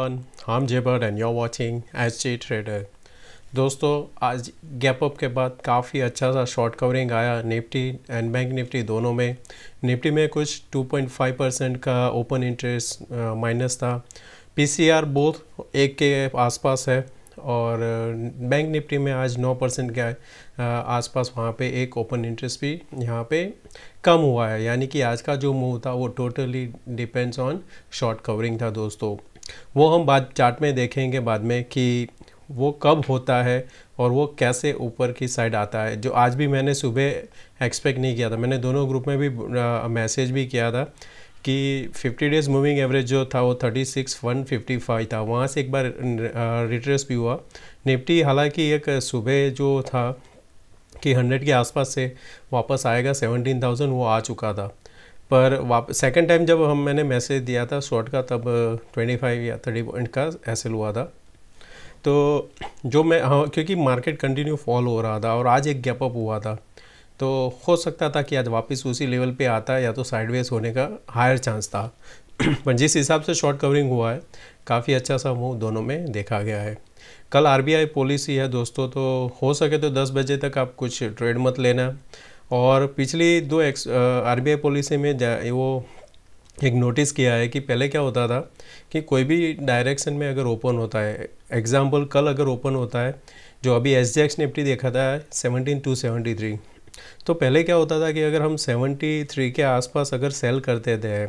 अपन हम जेबर and you're watching H J trader दोस्तों आज गैप अप के बाद काफ़ी अच्छा सा शॉर्ट कवरिंग आया निफ्टी एंड बैंक निफ्टी दोनों में निफ्टी में कुछ 2.5 परसेंट का ओपन इंटरेस्ट माइनस था पीसीआर बोथ एक के आसपास है और बैंक निफ्टी में आज 9 परसेंट के आसपास वहाँ पे एक ओपन इंटरेस्ट भी यहाँ पे कम हुआ है यानी कि आज का जो मूव था वो totally depends on short covering था दोस्तों वो हम बाद चार्ट में देखेंगे बाद में कि वो कब होता है और वो कैसे ऊपर की साइड आता है जो आज भी मैंने सुबह एक्सपेक्ट नहीं किया था मैंने दोनों ग्रुप में भी मैसेज भी किया था कि 50 डेज़ मूविंग एवरेज जो था वो 36,155 था वहाँ से एक बार रिट्रेस भी हुआ निफ्टी हालांकि एक सुबह जो था कि 100 के आसपास से वापस आएगा 17,000 वो आ चुका था पर वाप सेकेंड टाइम जब हम मैंने मैसेज दिया था शॉर्ट का तब 25 या 30 पॉइंट का हासिल हुआ था तो जो मैं हाँ क्योंकि मार्केट कंटिन्यू फॉल हो रहा था और आज एक गैप अप हुआ था तो हो सकता था कि आज वापस उसी लेवल पे आता या तो साइडवेज होने का हायर चांस था पर जिस हिसाब से शॉर्ट कवरिंग हुआ है काफ़ी अच्छा सा मूव दोनों में देखा गया है कल आरबीआई पॉलिसी है दोस्तों तो हो सके तो 10 बजे तक आप कुछ ट्रेड मत लेना और पिछली दो एक्स आर पॉलिसी में वो एक नोटिस किया है कि पहले क्या होता था कि कोई भी डायरेक्शन में अगर ओपन होता है एग्जाम्पल कल अगर ओपन होता है जो अभी एस जी एक्स निफ्टी देखा था सेवनटीन टू सेवेंटी थ्री तो पहले क्या होता था कि अगर हम 73 के आसपास अगर सेल करते थे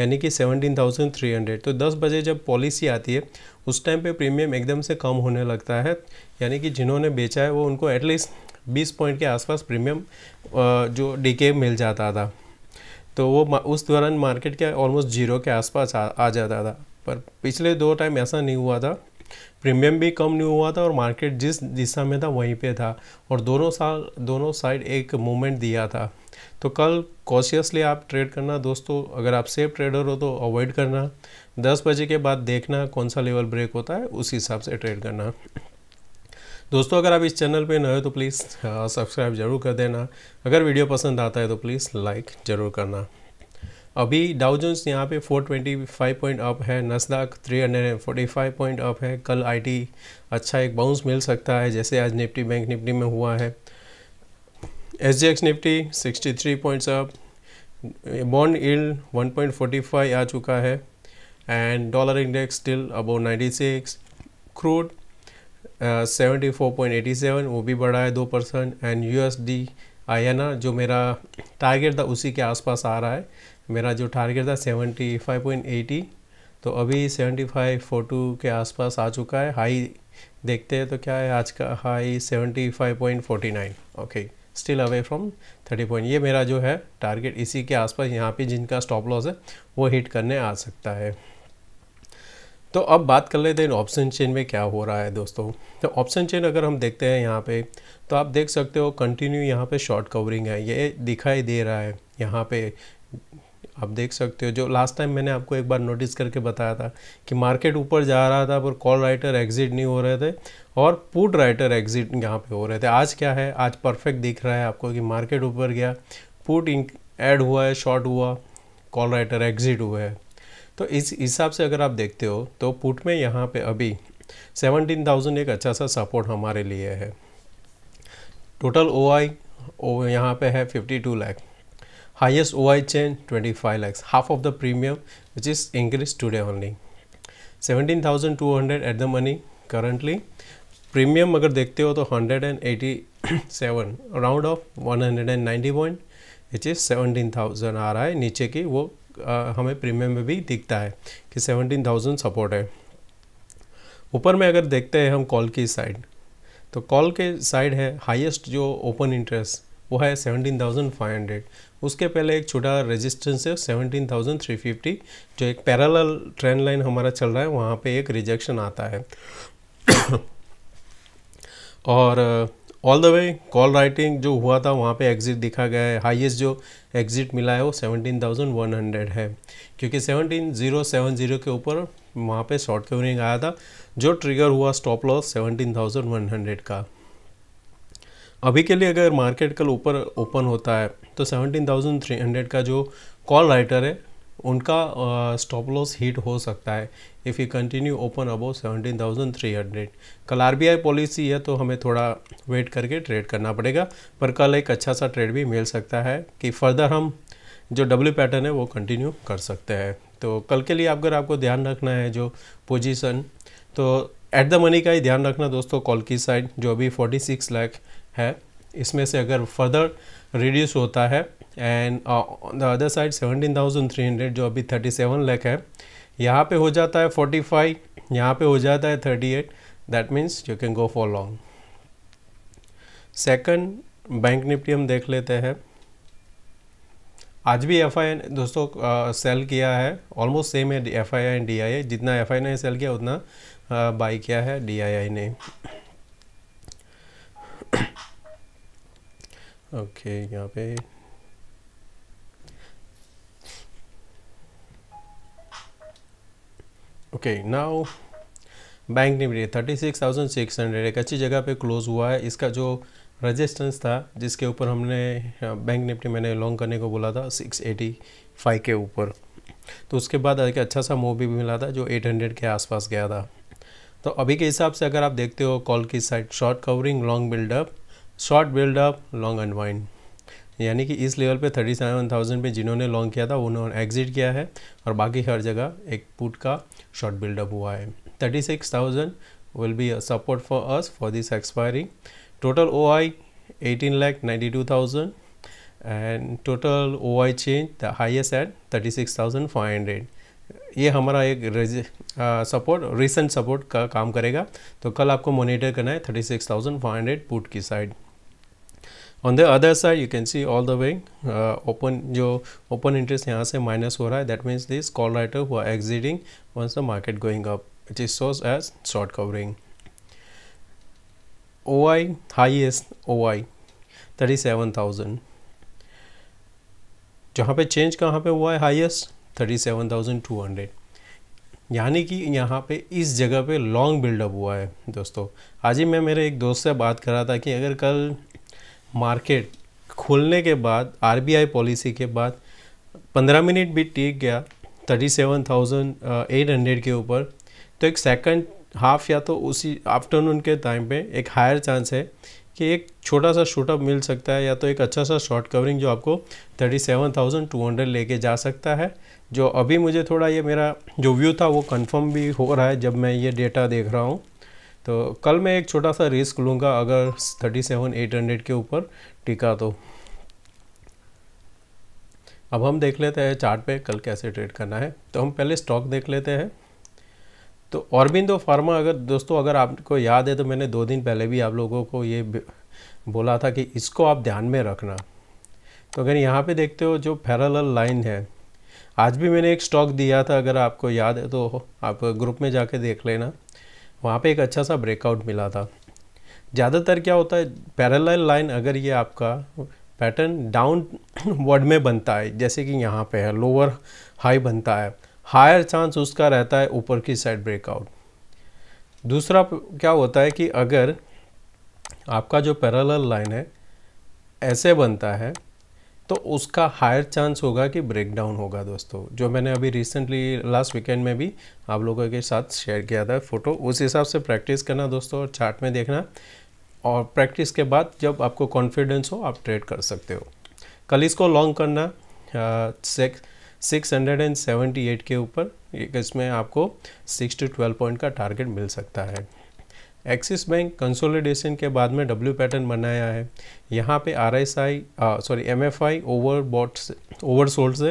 यानी कि 17,300 तो 10 बजे जब पॉलिसी आती है उस टाइम पे प्रीमियम एकदम से कम होने लगता है यानी कि जिन्होंने बेचा है वो उनको एटलीस्ट बीस पॉइंट के आसपास प्रीमियम जो डीके मिल जाता था तो वो उस दौरान मार्केट के ऑलमोस्ट जीरो के आसपास आ, आ जाता था पर पिछले दो टाइम ऐसा नहीं हुआ था प्रीमियम भी कम नहीं हुआ था और मार्केट जिस दिशा में था वहीं पे था और दोनों साल दोनों साइड एक मूवमेंट दिया था तो कल कॉशियसली आप ट्रेड करना दोस्तों अगर आप सेफ ट्रेडर हो तो अवॉइड करना दस बजे के बाद देखना कौन सा लेवल ब्रेक होता है उस हिसाब से ट्रेड करना दोस्तों अगर आप इस चैनल पे नए हो तो प्लीज़ सब्सक्राइब हाँ, जरूर कर देना अगर वीडियो पसंद आता है तो प्लीज़ लाइक ज़रूर करना अभी डाउजोन्स यहाँ पे 425 पॉइंट अप है नसदाक 345 पॉइंट अप है कल आईटी अच्छा एक बाउंस मिल सकता है जैसे आज निफ्टी बैंक निफ्टी में हुआ है S Nifty 63 points up bond yield 1.45 आ चुका है and dollar index still about 96 crude seventy four point eighty seven वो भी बढ़ा है दो percent and U S D I जो मेरा टारगेट था उसी के आसपास आ रहा है मेरा जो टारगेट था 75.80 फाइव पॉइंट एटी तो अभी सेवेंटी फाइव के आसपास आ चुका है हाई देखते हैं तो क्या है आज का high seventy five point forty nine okay still away from thirty point ये मेरा जो है टारगेट इसी के आसपास यहाँ पे जिनका स्टॉप लॉस है वो हिट करने आ सकता है तो अब बात कर लेते हैं ऑप्शन चेन में क्या हो रहा है दोस्तों तो ऑप्शन चेन अगर हम देखते हैं यहाँ पे तो आप देख सकते हो कंटिन्यू यहाँ पे शॉर्ट कवरिंग है ये दिखाई दे रहा है यहाँ पे आप देख सकते हो जो लास्ट टाइम मैंने आपको एक बार नोटिस करके बताया था कि मार्केट ऊपर जा रहा था पर कॉल राइटर एग्जिट नहीं हो रहे थे और पुट राइटर एग्जिट यहाँ पे हो रहे थे आज क्या है आज परफेक्ट दिख रहा है आपको कि मार्केट ऊपर गया पुट ऐड हुआ है शॉर्ट हुआ कॉल राइटर एग्जिट हुआ है तो इस हिसाब से अगर आप देखते हो तो पुट में यहाँ पे अभी सेवनटीन थाउजेंड एक अच्छा सा सपोर्ट हमारे लिए है टोटल ओ आई यहाँ पर है fifty two lakh highest O I change twenty five lakhs half of the premium which is increase today two hundred at the money currently premium अगर देखते हो तो hundred and eighty seven round off one hundred and ninety point which is thousand आ रहा है नीचे की वो आ, हमें प्रीमियम में भी दिखता है कि 17,000 सपोर्ट है ऊपर में अगर देखते हैं हम कॉल की साइड तो कॉल के साइड है हाईएस्ट जो ओपन इंटरेस्ट वो है सेवनटीन थाउजेंड फाइव हंड्रेड उसके पहले एक छोटा रेजिस्टेंस है सेवनटीन थाउजेंड थ्री फिफ्टी जो एक पैरेलल ट्रेंड लाइन हमारा चल रहा है वहाँ पे एक रिजेक्शन आता है और all the way call writing जो हुआ था वहाँ पे एग्ज़िट दिखा गया है हाईएस्ट जो एग्ज़िट मिला है वो 17,100 है क्योंकि 17,070 के ऊपर वहाँ पे शॉर्ट कवरिंग आया था जो ट्रिगर हुआ स्टॉप लॉस 17,100 का अभी के लिए अगर मार्केट कल ऊपर ओपन होता है तो 17,300 का जो कॉल राइटर है उनका स्टॉप लॉस हिट हो सकता है if we continue open above 17,300 कल आरबीआई पॉलिसी है तो हमें थोड़ा वेट करके ट्रेड करना पड़ेगा पर कल एक अच्छा सा ट्रेड भी मिल सकता है कि फर्दर हम जो डब्ल्यू पैटर्न है वो कंटिन्यू कर सकते हैं तो कल के लिए अगर आपको ध्यान रखना है जो पोजीशन तो एट द मनी का ही ध्यान रखना दोस्तों कॉल की साइड जो अभी 46 लाख है इसमें से अगर फर्दर रिड्यूस होता है and on the other side 17,300 जो अभी 37 लाख है यहाँ पे हो जाता है 45 यहाँ पे हो जाता है 38 that means you can go for long second Bank Nifty हम देख लेते हैं आज भी एफ आई दोस्तों सेल किया है ऑलमोस्ट सेम है F I and D I I जितना एफ आई ने सेल किया उतना बाई किया है डी आई आई ने ओके okay, यहाँ पे okay now Bank Nifty thirty six thousand six hundred एक अच्छी जगह पे क्लोज हुआ है इसका जो रजिस्टेंस था जिसके ऊपर हमने बैंक हाँ, निफ्टी मैंने लॉन्ग करने को बोला था सिक्स एटी फाइव के ऊपर तो उसके बाद एक अच्छा सा मूव भी मिला था जो एट हंड्रेड के आसपास गया था तो अभी के हिसाब से अगर आप देखते हो कॉल की side short covering long buildup short buildup long unwind यानी कि इस लेवल पे थाउजेंड पे जिन्होंने लॉन्ग किया था उन्होंने एग्जिट किया है और बाकी हर जगह एक पुट का शॉर्ट बिल्डअप हुआ है thirty six thousand will be support for us for this expiring total O I eighteen lakh two thousand and total O I change the highest at thirty six thousand five hundred ये हमारा एक support recent support का काम करेगा तो कल आपको monitor करना है thirty six thousand five hundred put की side on the other side you can see all the way open जो ओपन इंटरेस्ट यहाँ से माइनस हो रहा है that means this call writer हुआ exiting once the market going up it is shows as short covering I thirty seven thousand जहाँ पर change कहाँ पर हुआ है thirty seven thousand two hundred यानी कि यहाँ पे इस जगह पे लॉन्ग बिल्डअप हुआ है दोस्तों आज ही मैं मेरे एक दोस्त से बात कर रहा था कि अगर कल मार्केट खुलने के बाद आरबीआई पॉलिसी के बाद पंद्रह मिनट भी टिक गया thirty seven thousand eight hundred के ऊपर तो एक सेकंड हाफ या तो उसी आफ्टरनून के टाइम पे एक हायर चांस है कि एक छोटा सा शूटअप मिल सकता है या तो एक अच्छा सा शॉर्ट कवरिंग जो आपको thirty seven thousand two hundred लेके जा सकता है जो अभी मुझे थोड़ा ये मेरा जो व्यू था वो कंफर्म भी हो रहा है जब मैं ये डेटा देख रहा हूँ तो कल मैं एक छोटा सा रिस्क लूँगा अगर थर्टी सेवन एट हंड्रेड के ऊपर टिका तो अब हम देख लेते हैं चार्ट पे कल कैसे ट्रेड करना है तो हम पहले स्टॉक देख लेते हैं तो औरबिंदो फार्मा अगर दोस्तों अगर आपको याद है तो मैंने दो दिन पहले भी आप लोगों को ये बोला था कि इसको आप ध्यान में रखना तो अगर यहाँ पे देखते हो जो पैरेलल लाइन है आज भी मैंने एक स्टॉक दिया था अगर आपको याद है तो आप ग्रुप में जाके देख लेना वहाँ पे एक अच्छा सा ब्रेकआउट मिला था ज़्यादातर क्या होता है पैरेलल लाइन अगर ये आपका पैटर्न डाउन वर्ड में बनता है जैसे कि यहाँ पे है लोअर हाई बनता है हायर चांस उसका रहता है ऊपर की साइड ब्रेकआउट दूसरा क्या होता है कि अगर आपका जो पैरेलल लाइन है ऐसे बनता है तो उसका हायर चांस होगा कि ब्रेकडाउन होगा दोस्तों जो मैंने अभी रिसेंटली लास्ट वीकेंड में भी आप लोगों के साथ शेयर किया था फ़ोटो उस हिसाब से प्रैक्टिस करना दोस्तों और चार्ट में देखना और प्रैक्टिस के बाद जब आपको कॉन्फिडेंस हो आप ट्रेड कर सकते हो कल इसको लॉन्ग करना six six hundred and seventy eight के ऊपर इसमें आपको सिक्स टू ट्वेल्व पॉइंट का टारगेट मिल सकता है एक्सिस बैंक कंसोलिडेशन के बाद में डब्ल्यू पैटर्न बनाया है यहाँ पे R S I sorry M F I overbought से ओवर सोल्ड से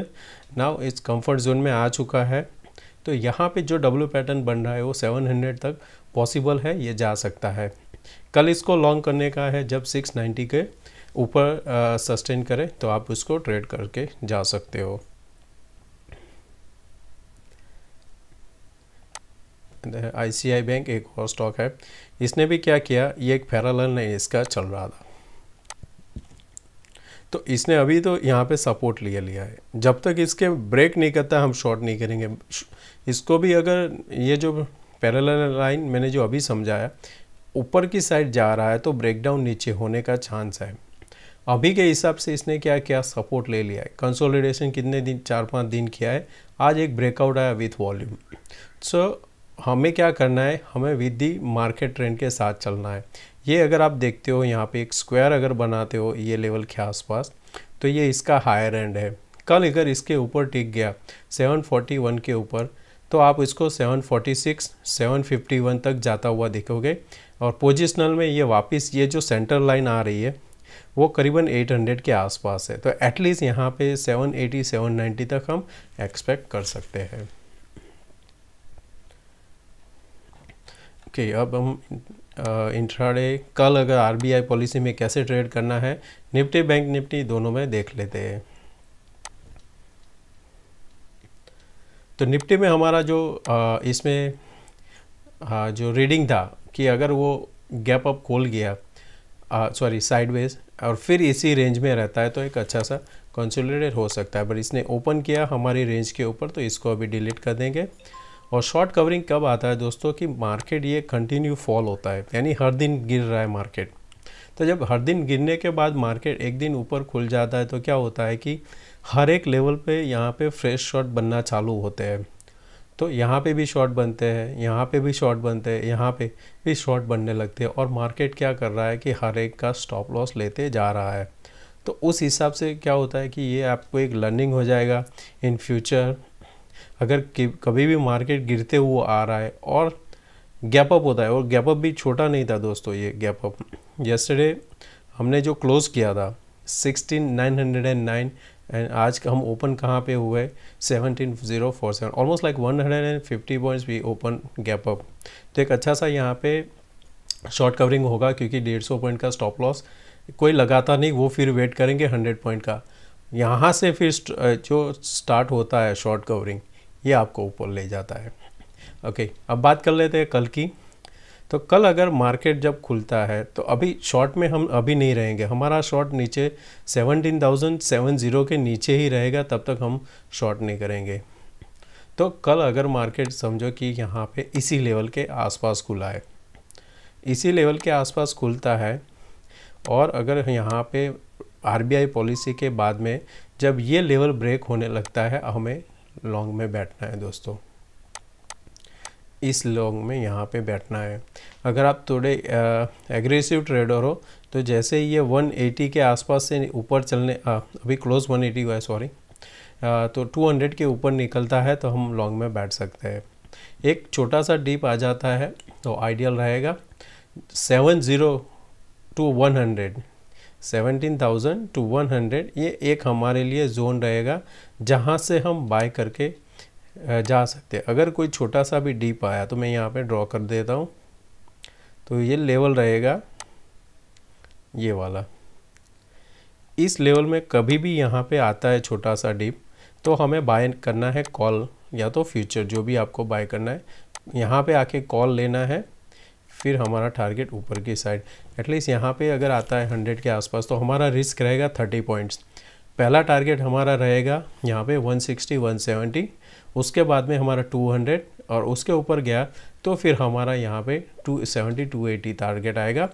नाउ इस कंफर्ट जोन में आ चुका है तो यहाँ पे जो डब्ल्यू पैटर्न बन रहा है वो 700 तक पॉसिबल है ये जा सकता है कल इसको लॉन्ग करने का है जब 690 के ऊपर सस्टेन करें तो आप उसको ट्रेड करके जा सकते हो आई बैंक एक और स्टॉक है इसने भी क्या किया ये एक पैरल नहीं इसका चल रहा था तो इसने अभी तो यहाँ पे सपोर्ट लिया लिया है जब तक इसके ब्रेक नहीं करता हम शॉर्ट नहीं करेंगे इसको भी अगर ये जो पैरल लाइन मैंने जो अभी समझाया ऊपर की साइड जा रहा है तो ब्रेकडाउन नीचे होने का चांस है अभी के हिसाब से इसने क्या क्या सपोर्ट ले लिया है कंसोलिडेशन कितने दिन चार पाँच दिन किया है आज एक ब्रेकआउट आया विथ वॉल्यूम सो हमें क्या करना है हमें विधि मार्केट ट्रेंड के साथ चलना है ये अगर आप देखते हो यहाँ पे एक स्क्वायर अगर बनाते हो ये लेवल के आसपास तो ये इसका हायर एंड है कल अगर इसके ऊपर टिक गया 741 के ऊपर तो आप इसको 746, 751 तक जाता हुआ देखोगे और पोजिशनल में ये वापस ये जो सेंटर लाइन आ रही है वो करीबन 800 के आसपास है तो एटलीस्ट यहाँ पे 780, 790 तक हम एक्सपेक्ट कर सकते हैं ओके okay, अब हम इंट्राडे कल अगर आरबीआई पॉलिसी में कैसे ट्रेड करना है निफ्टी बैंक निफ्टी दोनों में देख लेते हैं तो निफ्टी में हमारा जो आ, इसमें आ, जो रीडिंग था कि अगर वो गैप अप खोल गया सॉरी साइडवेज और फिर इसी रेंज में रहता है तो एक अच्छा सा कंसोलिडेट हो सकता है बट इसने ओपन किया हमारी रेंज के ऊपर तो इसको अभी डिलीट कर देंगे और शॉर्ट कवरिंग कब आता है दोस्तों कि मार्केट ये कंटिन्यू फॉल होता है यानी हर दिन गिर रहा है मार्केट तो जब हर दिन गिरने के बाद मार्केट एक दिन ऊपर खुल जाता है तो क्या होता है कि हर एक लेवल पे यहाँ पे फ्रेश शॉर्ट बनना चालू होते हैं तो यहाँ पे भी शॉर्ट बनते हैं यहाँ पे भी शॉर्ट बनते हैं यहाँ पे भी शॉर्ट बनने लगते हैं और मार्केट क्या कर रहा है कि हर एक का स्टॉप लॉस लेते जा रहा है तो उस हिसाब से क्या होता है कि ये आपको एक लर्निंग हो जाएगा इन फ्यूचर अगर कभी भी मार्केट गिरते हुए आ रहा है और गैप अप होता है और गैप अप भी छोटा नहीं था दोस्तों ये गैप अप यस्टरडे हमने जो क्लोज़ किया था sixteen nine hundred and nine and आज हम ओपन कहाँ पे हुए seventeen zero four seven almost like one hundred and fifty points भी ओपन गैप अप तो एक अच्छा सा यहाँ पे शॉर्ट कवरिंग होगा क्योंकि डेढ़ सौ पॉइंट का स्टॉप लॉस कोई लगाता नहीं वो फिर वेट करेंगे हंड्रेड पॉइंट का यहाँ से फिर जो स्टार्ट होता है शॉर्ट कवरिंग ये आपको ऊपर ले जाता है ओके अब बात कर लेते हैं कल की तो कल अगर मार्केट जब खुलता है तो अभी शॉर्ट में हम अभी नहीं रहेंगे हमारा शॉर्ट नीचे सेवनटीन थाउजेंड सेवन ज़ीरो के नीचे ही रहेगा तब तक हम शॉर्ट नहीं करेंगे तो कल अगर मार्केट समझो कि यहाँ पे इसी लेवल के आसपास खुला है इसी लेवल के आसपास खुलता है और अगर यहाँ पे आरबीआई पॉलिसी के बाद में जब ये लेवल ब्रेक होने लगता है हमें लॉन्ग में बैठना है दोस्तों इस लॉन्ग में यहाँ पे बैठना है अगर आप थोड़े एग्रेसिव ट्रेडर हो तो जैसे ये 180 के आसपास से ऊपर चलने आ, अभी क्लोज 180 हुआ है सॉरी तो 200 के ऊपर निकलता है तो हम लॉन्ग में बैठ सकते हैं एक छोटा सा डीप आ जाता है तो आइडियल रहेगा seven zero two one hundred seventeen thousand two one hundred ये एक हमारे लिए जोन रहेगा जहाँ से हम बाय करके जा सकते हैं अगर कोई छोटा सा भी डीप आया तो मैं यहाँ पे ड्रॉ कर देता हूँ तो ये लेवल रहेगा ये वाला इस लेवल में कभी भी यहाँ पे आता है छोटा सा डीप तो हमें बाय करना है कॉल या तो फ्यूचर जो भी आपको बाय करना है यहाँ पे आके कॉल लेना है फिर हमारा टारगेट ऊपर की साइड एटलीस्ट यहाँ पे अगर आता है हंड्रेड के आसपास तो हमारा रिस्क रहेगा थर्टी पॉइंट्स पहला टारगेट हमारा रहेगा यहाँ पे वन सेवेंटी उसके बाद में हमारा टू हंड्रेड और उसके ऊपर गया तो फिर हमारा यहाँ पे टू एटी टारगेट आएगा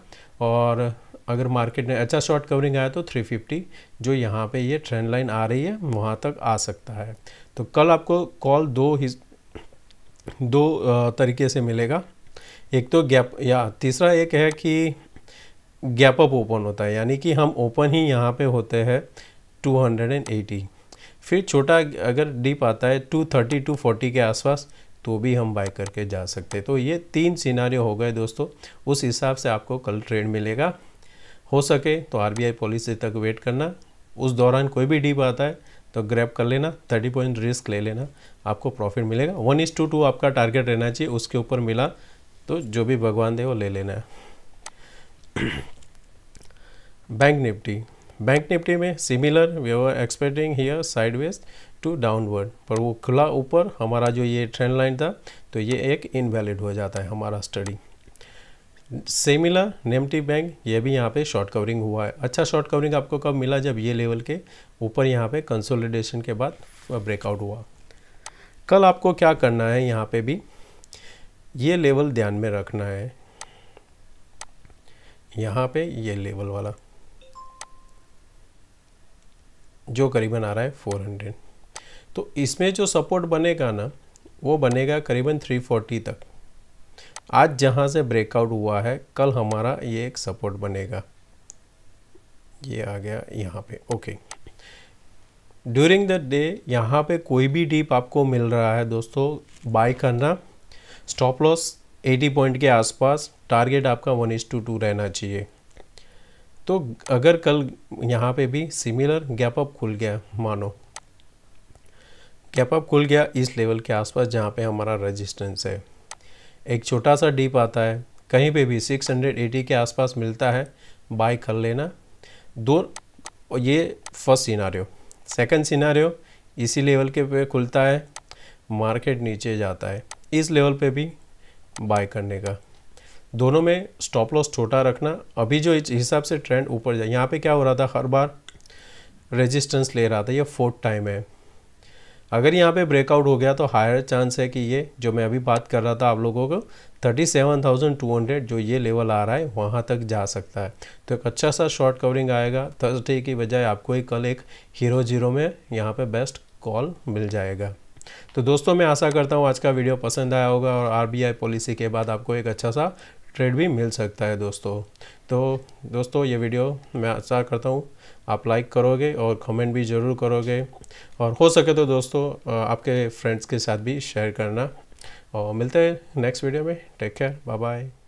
और अगर मार्केट में अच्छा शॉर्ट कवरिंग आया तो 350 जो यहाँ पे ये ट्रेंड लाइन आ रही है वहाँ तक आ सकता है तो कल आपको कॉल दो हिस दो तरीके से मिलेगा एक तो गैप या तीसरा एक है कि गैप अप ओपन होता है यानी कि हम ओपन ही यहाँ पे होते हैं 280 फिर छोटा अगर डीप आता है 230 240 के आसपास तो भी हम बाय करके जा सकते हैं तो ये तीन सिनारी हो गए दोस्तों उस हिसाब से आपको कल ट्रेड मिलेगा हो सके तो आर पॉलिसी तक वेट करना उस दौरान कोई भी डीप आता है तो ग्रैप कर लेना थर्टी पॉइंट रिस्क ले लेना आपको प्रॉफिट मिलेगा वन इज टू टू आपका टारगेट रहना चाहिए उसके ऊपर मिला तो जो भी भगवान दे वो ले लेना है बैंक निफ्टी बैंक निफ्टी में similar we were expecting here sideways to downward पर वो खुला ऊपर हमारा जो ये ट्रेंड लाइन था तो ये एक इनवैलिड हो जाता है हमारा स्टडी सिमिलर नेमटी बैंक ये भी यहाँ पे शॉर्ट कवरिंग हुआ है अच्छा शॉर्ट कवरिंग आपको कब मिला जब ये लेवल के ऊपर यहाँ पे कंसोलिडेशन के बाद ब्रेकआउट हुआ कल आपको क्या करना है यहाँ पे भी ये लेवल ध्यान में रखना है यहाँ पे ये लेवल वाला जो करीबन आ रहा है फोर हंड्रेड तो इसमें जो सपोर्ट बनेगा ना वो बनेगा करीबन थ्री फोर्टी तक आज जहाँ से ब्रेकआउट हुआ है कल हमारा ये एक सपोर्ट बनेगा ये आ गया यहाँ पे ओके ड्यूरिंग द डे यहाँ पे कोई भी डीप आपको मिल रहा है दोस्तों बाय करना स्टॉप लॉस 80 पॉइंट के आसपास टारगेट आपका वन इज टू टू रहना चाहिए तो अगर कल यहाँ पे भी सिमिलर गैप अप खुल गया मानो गैप अप खुल गया इस लेवल के आसपास जहाँ पे हमारा रेजिस्टेंस है एक छोटा सा डीप आता है कहीं पे भी 680 के आसपास मिलता है बाय कर लेना दो ये फर्स्ट सिनारियो सेकंड सिनारियो इसी लेवल के पे खुलता है मार्केट नीचे जाता है इस लेवल पे भी बाय करने का दोनों में स्टॉप लॉस छोटा रखना अभी जो इस हिसाब से ट्रेंड ऊपर जाए यहाँ पे क्या हो रहा था हर बार रेजिस्टेंस ले रहा था ये फोर्थ टाइम है अगर यहाँ पे ब्रेकआउट हो गया तो हायर चांस है कि ये जो मैं अभी बात कर रहा था आप लोगों को 37,200 जो ये लेवल आ रहा है वहाँ तक जा सकता है तो एक अच्छा सा शॉर्ट कवरिंग आएगा थर्सडे की बजाय आपको ही कल एक हीरो जीरो में यहाँ पे बेस्ट कॉल मिल जाएगा तो दोस्तों मैं आशा करता हूँ आज का वीडियो पसंद आया होगा और आरबीआई पॉलिसी के बाद आपको एक अच्छा सा ट्रेड भी मिल सकता है दोस्तों तो दोस्तों ये वीडियो मैं आशा करता हूँ आप लाइक करोगे और कमेंट भी ज़रूर करोगे और हो सके तो दोस्तों आपके फ्रेंड्स के साथ भी शेयर करना और मिलते हैं नेक्स्ट वीडियो में टेक केयर बाय बाय